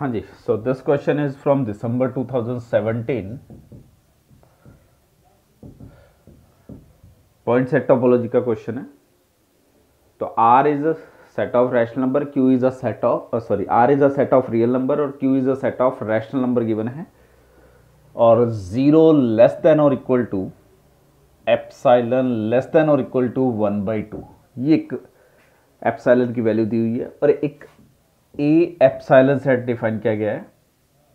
हाँ जी so this question is from December 2017 point set topology का क्वेश्चन है तो R is a set of rational number Q is a set of sorry R is a set of real number और Q is a set of rational number given है और zero less than और equal to epsilon less than और equal to one by two ये एक epsilon की value दी हुई है और एक ए एप्साइलन सेट डिफाइन किया गया है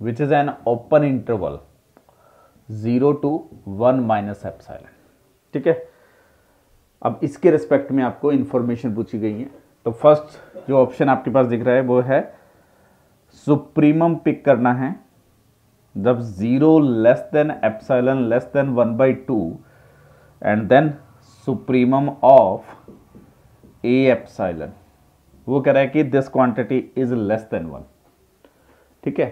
which is an open interval zero to one minus epsilon ठीक है अब इसके रिस्पेक्ट में आपको इंफॉर्मेशन पूछी गई है तो फर्स्ट जो ऑप्शन आपके पास दिख रहा है वो है सुप्रीमम पिक करना है जब zero less than epsilon less than one by two and then supremum of A epsilon वो कह रहा है कि this quantity is less than one ठीक है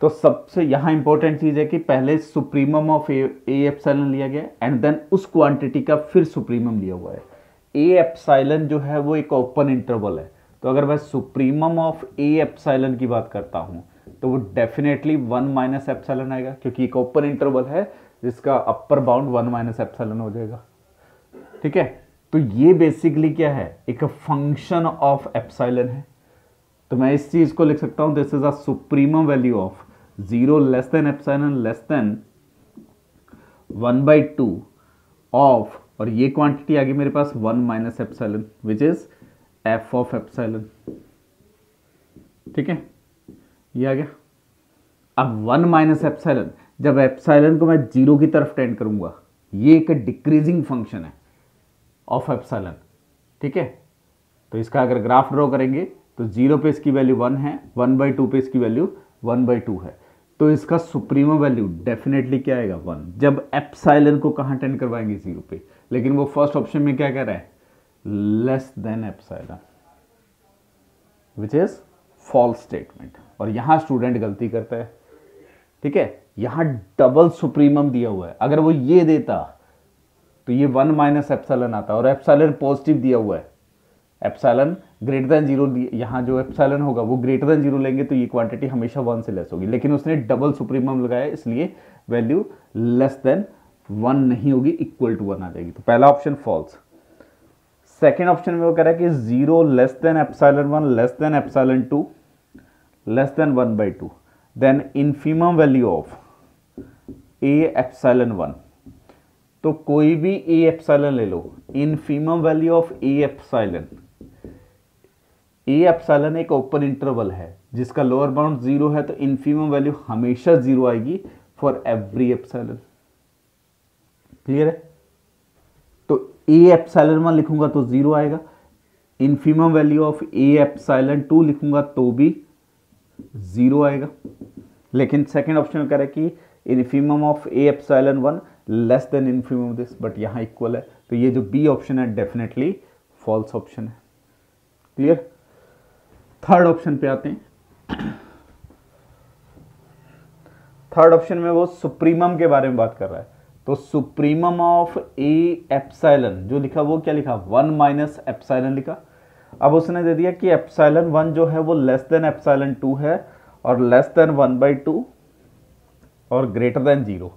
तो सबसे यहां इंपॉर्टेंट चीज़ है कि पहले सुप्रीमम ऑफ ए एप्साइलन लिया गया एंड देन उस क्वांटिटी का फिर सुप्रीमम लिया हुआ है ए एप्साइलन जो है वो एक ओपन इंटरवल है तो अगर मैं सुप्रीमम ऑफ ए एप्साइलन की बात करता हूं तो वो डेफिनेटली वन माइनस एप्साइलन आएगा क्योंकि एक ओपन इंटरवल है जिसका upper bound one minus epsilon हो जाएगा ठीक है तो ये बेसिकली क्या है एक फंक्शन ऑफ एप्साइलन है तो मैं इस चीज़ को लिख सकता हूं this is a supreme value of zero less than epsilon less than one by two of और ये क्वांटिटी आ गई मेरे पास one minus epsilon which is F of epsilon ठीक है ये आ गया अब वन माइनस एप्साइलन जब एप्साइलन को मैं जीरो की तरफ टेंड करूंगा ये एक डिक्रीजिंग फंक्शन है ऑफ एप्सलन ठीक है तो इसका अगर ग्राफ ड्रॉ करेंगे तो जीरो पे इसकी वैल्यू वन है वन बाई टू पे इसकी वैल्यू वन बाई टू है तो इसका सुप्रीमो वैल्यू डेफिनेटली क्या आएगा वन जब एप्साइलन को कहाँ टेंड करवाएंगे जीरो पे लेकिन वो फर्स्ट ऑप्शन में क्या कह रहा है less than epsilon which is false statement और यहाँ स्टूडेंट गलती करता है ठीक है यहाँ डबल सुप्रीमम दिया हुआ है अगर वो ये देता तो ये वन माइनस एप्सलन आता है और एप्सलन पॉजिटिव दिया हुआ है एप्सलन ग्रेटर देन जीरो यहाँ जो एप्सलन होगा वो ग्रेटर देन जीरो लेंगे तो ये क्वांटिटी हमेशा वन से लेस होगी लेकिन उसने डबल सुप्रीमम लगाया इसलिए वैल्यू लेस देन वन नहीं होगी इक्वल टू वन आ जाएगी तो पहला ऑप्शन फॉल्स सेकेंड ऑप्शन में वो कह रहा है कि zero less than epsilon one less than epsilon two less than one by two then infimum value of A epsilon one तो कोई भी ए एप्साइलन ले लो infimum value of A epsilon A epsilon एक ओपन इंटरवल है जिसका lower bound zero है तो इनफीमम वैल्यू हमेशा जीरो आएगी फॉर एवरी एप्साइलन क्लियर है तो ए एप्साइलन वन लिखूंगा तो जीरो आएगा infimum value of A epsilon two लिखूंगा तो भी जीरो आएगा लेकिन सेकेंड ऑप्शन में कह रहा है कि infimum of A epsilon one less than infimum of this but यहाँ इक्वल है तो ये जो बी ऑप्शन है डेफिनेटली फॉल्स ऑप्शन है क्लियर थर्ड ऑप्शन पे आते हैं थर्ड ऑप्शन में वो सुप्रीमम के बारे में बात कर रहा है तो सुप्रीमम ऑफ ए एप्साइलन जो लिखा वो क्या लिखा वन माइनस एप्साइलन लिखा अब उसने दे दिया कि एप्साइलन वन जो है वो लेस देन एप्साइलन टू है और less than one by two और ग्रेटर देन जीरो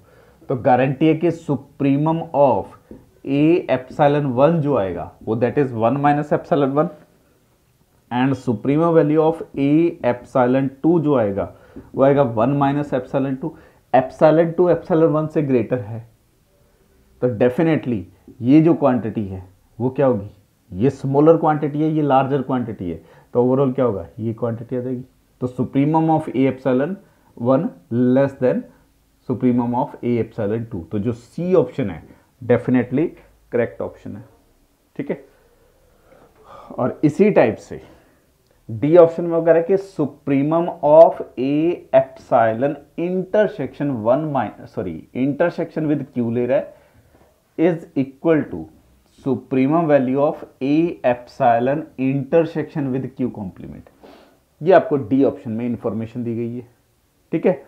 तो गारंटी है कि supremum of A epsilon one जो आएगा वो that is one minus epsilon one and supreme value of A epsilon two जो आएगा वो आएगा one minus epsilon two epsilon two epsilon one से ग्रेटर है तो डेफिनेटली ये जो क्वांटिटी है वो क्या होगी ये स्मॉलर क्वांटिटी है ये लार्जर क्वांटिटी है तो ओवरऑल क्या होगा ये क्वांटिटी आ जाएगी तो supreme of A epsilon one less than supremum of A epsilon two तो जो सी ऑप्शन है डेफिनेटली करेक्ट ऑप्शन है ठीक है और इसी टाइप से डी ऑप्शन में वगैरह कि supremum of A epsilon intersection one minus sorry intersection with Q ले रहा है is equal to supremum value of A epsilon intersection with Q complement ये आपको डी ऑप्शन में इंफॉर्मेशन दी गई है ठीक है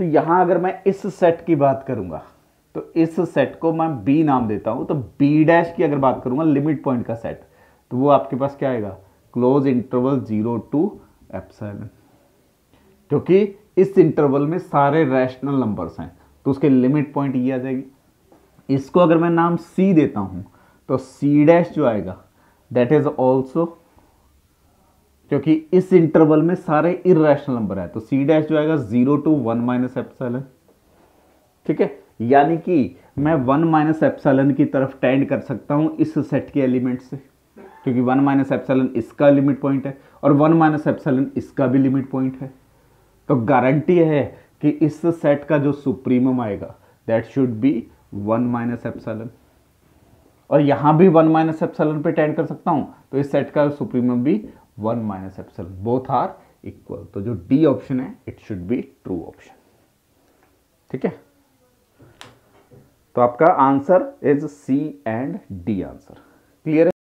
तो यहां अगर मैं इस सेट की बात करूंगा तो इस सेट को मैं बी नाम देता हूं तो बी डैश की अगर बात करूंगा लिमिट पॉइंट का सेट तो वो आपके पास क्या आएगा close interval zero to seven क्योंकि इस इंटरवल में सारे रैशनल नंबर्स हैं तो उसके लिमिट पॉइंट ये आ जाएगी इसको अगर मैं नाम सी देता हूं तो सी डैश जो आएगा दैट इज ऑल्सो क्योंकि इस इंटरवल में सारे इरेशनल नंबर है तो सी डैश जो आएगा zero to one minus epsilon ठीक है यानी कि मैं वन माइनस एप्सलन की तरफ टेंड कर सकता हूं इस सेट के एलिमेंट से क्योंकि वन माइनस एप्सलन इसका लिमिट पॉइंट है और वन माइनस एप्सलन इसका भी लिमिट पॉइंट है तो गारंटी है कि इस सेट का जो सुप्रीमम आएगा that should be one minus epsilon और यहां भी वन माइनस एप्सलन पर टेंड कर सकता हूं तो इस सेट का सुप्रीमम भी one minus epsilon both are equal तो जो डी ऑप्शन है it should be true option ठीक है तो आपका answer is C and D answer clear है